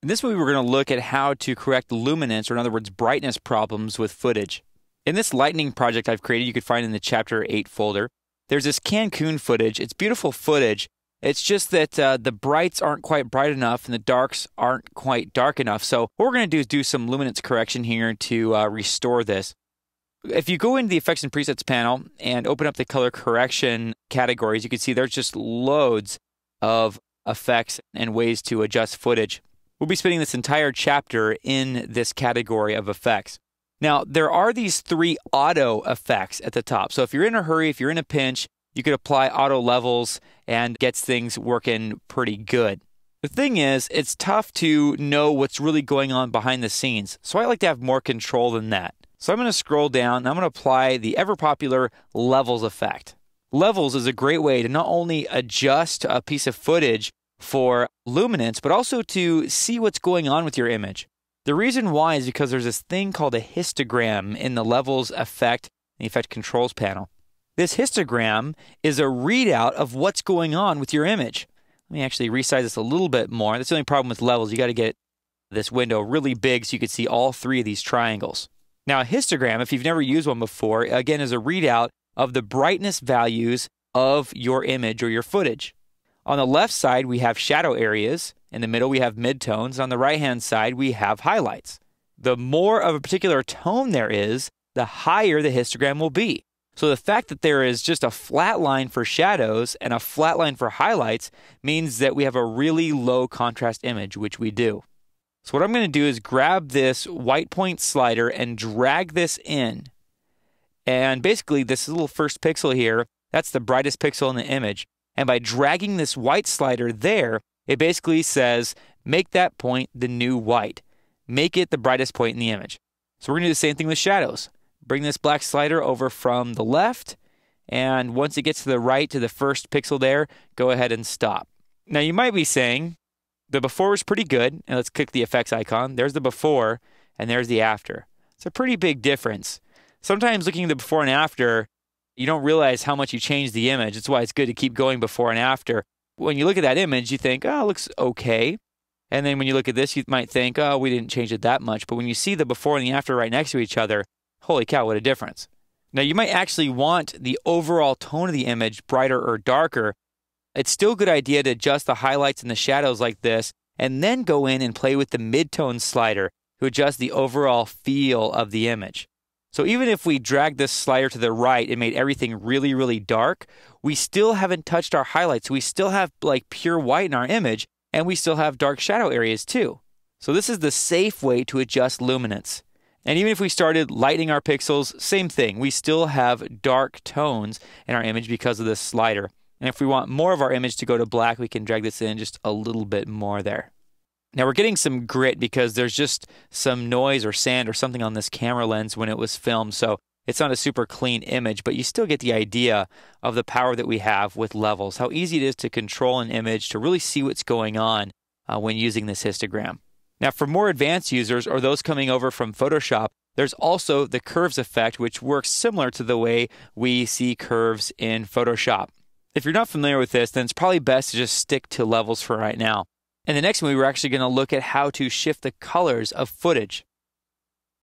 In this movie, we're going to look at how to correct luminance, or in other words, brightness problems with footage. In this lightning project I've created, you could find in the Chapter 8 folder, there's this Cancun footage. It's beautiful footage. It's just that uh, the brights aren't quite bright enough and the darks aren't quite dark enough. So, what we're going to do is do some luminance correction here to uh, restore this. If you go into the Effects and Presets panel and open up the color correction categories, you can see there's just loads of effects and ways to adjust footage. We'll be spending this entire chapter in this category of effects. Now, there are these three auto effects at the top. So if you're in a hurry, if you're in a pinch, you could apply auto levels and gets things working pretty good. The thing is, it's tough to know what's really going on behind the scenes. So I like to have more control than that. So I'm going to scroll down and I'm going to apply the ever popular levels effect. Levels is a great way to not only adjust a piece of footage, for luminance, but also to see what's going on with your image. The reason why is because there's this thing called a histogram in the levels effect the effect controls panel. This histogram is a readout of what's going on with your image. Let me actually resize this a little bit more. That's the only problem with levels. You got to get this window really big so you can see all three of these triangles. Now, a histogram, if you've never used one before, again, is a readout of the brightness values of your image or your footage. On the left side, we have shadow areas. In the middle, we have midtones. On the right hand side, we have highlights. The more of a particular tone there is, the higher the histogram will be. So the fact that there is just a flat line for shadows and a flat line for highlights means that we have a really low contrast image, which we do. So what I'm gonna do is grab this white point slider and drag this in. And basically this little first pixel here, that's the brightest pixel in the image. And by dragging this white slider there, it basically says, make that point the new white. Make it the brightest point in the image. So we're going to do the same thing with shadows. Bring this black slider over from the left. And once it gets to the right to the first pixel there, go ahead and stop. Now you might be saying, the before was pretty good. And let's click the effects icon. There's the before and there's the after. It's a pretty big difference. Sometimes looking at the before and after you don't realize how much you change the image. That's why it's good to keep going before and after. When you look at that image, you think, oh, it looks okay. And then when you look at this, you might think, oh, we didn't change it that much. But when you see the before and the after right next to each other, holy cow, what a difference. Now, you might actually want the overall tone of the image brighter or darker. It's still a good idea to adjust the highlights and the shadows like this, and then go in and play with the midtone slider to adjust the overall feel of the image. So even if we drag this slider to the right and made everything really, really dark, we still haven't touched our highlights. We still have like pure white in our image and we still have dark shadow areas too. So this is the safe way to adjust luminance. And even if we started lighting our pixels, same thing. We still have dark tones in our image because of this slider. And if we want more of our image to go to black, we can drag this in just a little bit more there. Now we're getting some grit because there's just some noise or sand or something on this camera lens when it was filmed. So it's not a super clean image, but you still get the idea of the power that we have with levels, how easy it is to control an image, to really see what's going on uh, when using this histogram. Now, for more advanced users or those coming over from Photoshop, there's also the curves effect, which works similar to the way we see curves in Photoshop. If you're not familiar with this, then it's probably best to just stick to levels for right now. And the next one, we were actually going to look at how to shift the colors of footage.